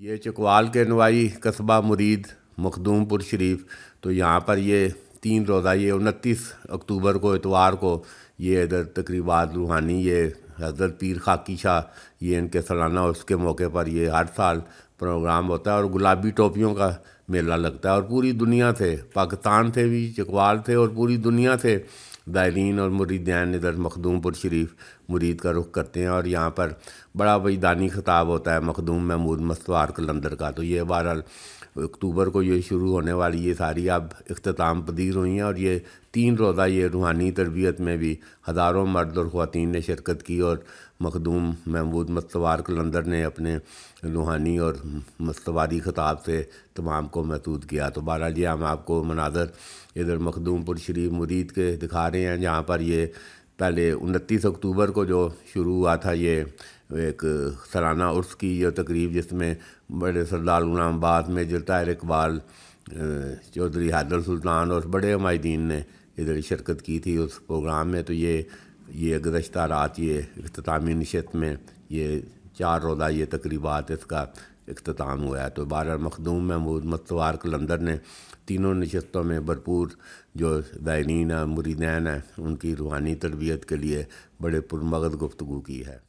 ये चकवाल के नवाई कस्बा मुरीद मखदूमपुर शरीफ तो यहाँ पर ये तीन रोज़ा ये उनतीस अक्टूबर को इतवार को ये इधर तकरीबात रूहानी ये हज़रत पीर खाकी शाह ये इनके सालाना उसके मौके पर ये हर साल प्रोग्राम होता है और गुलाबी टोपियों का मेला लगता है और पूरी दुनिया से पाकिस्तान से भी चकवाल थे और पूरी दुनिया से दायरीन और मुरीदान इधर मखदूमपुर शरीफ मुरीद का रुख करते हैं और यहाँ पर बड़ा वैदानी खिताब होता है मखदूम महमूद मस्तवार कलंदर का तो ये बहरहाल अक्टूबर को ये शुरू होने वाली ये सारी अब अख्ताम पदीर हुई हैं और ये तीन रोज़ा ये रूहानी तरबियत में भी हज़ारों मर्द और ख़वान ने शिरकत की और मखदूम महमूद मस्तवार कलंदर ने अपने रूहानी और मस्तवारी ख़ताब से तमाम को महदूद किया तो बहरहाल जी हम आपको मनाजर इधर मखदूमपुर शरीफ मुरीद के दिखा रहे हैं जहाँ पर ये पहले उनतीस अक्टूबर को जो शुरू हुआ था ये एक सराना उर्स की यह तकरीब जिसमें बड़े सरदार गुलाम आबाद मेजर ताहिर इकबाल चौधरी हैदर सुल्तान और बड़े हमायदीन ने इधर शिरकत की थी उस प्रोग्राम में तो ये ये गुज्त रात ये अख्तामी नशत में ये चार रोज़ा ये तकरीबा इसका अख्ताम हुआ है तो बारह मखदूम महमूद मतवार कलंदर ने तीनों नशस्तों में भरपूर जो दायनीन है मुरीदैन है उनकी रूहानी तरबियत के लिए बड़े पुरमगद गुफ्तु की है